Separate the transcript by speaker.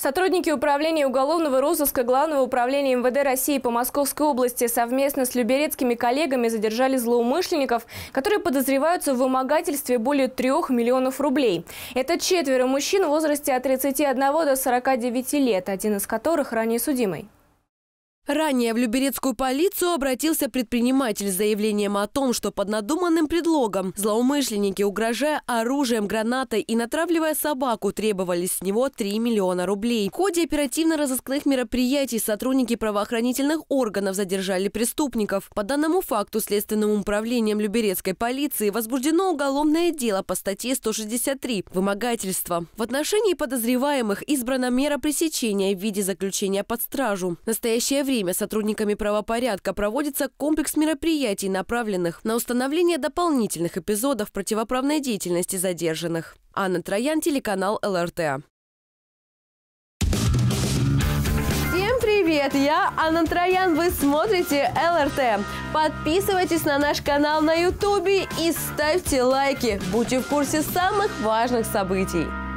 Speaker 1: Сотрудники Управления уголовного розыска Главного управления МВД России по Московской области совместно с люберецкими коллегами задержали злоумышленников, которые подозреваются в вымогательстве более трех миллионов рублей. Это четверо мужчин в возрасте от 31 до 49 лет, один из которых ранее судимый. Ранее в Люберецкую
Speaker 2: полицию обратился предприниматель с заявлением о том, что под надуманным предлогом злоумышленники, угрожая оружием, гранатой и натравливая собаку, требовали с него 3 миллиона рублей. В ходе оперативно-розыскных мероприятий сотрудники правоохранительных органов задержали преступников. По данному факту Следственным управлением Люберецкой полиции возбуждено уголовное дело по статье 163 «Вымогательство». В отношении подозреваемых избрана мера пресечения в виде заключения под стражу. В настоящее время время сотрудниками правопорядка проводится комплекс мероприятий, направленных на установление дополнительных эпизодов противоправной деятельности задержанных. Анна Троян, телеканал ЛРТ. Всем привет! Я Анна Троян, вы смотрите ЛРТ. Подписывайтесь на наш канал на Ютубе и ставьте лайки. Будьте в курсе самых важных событий.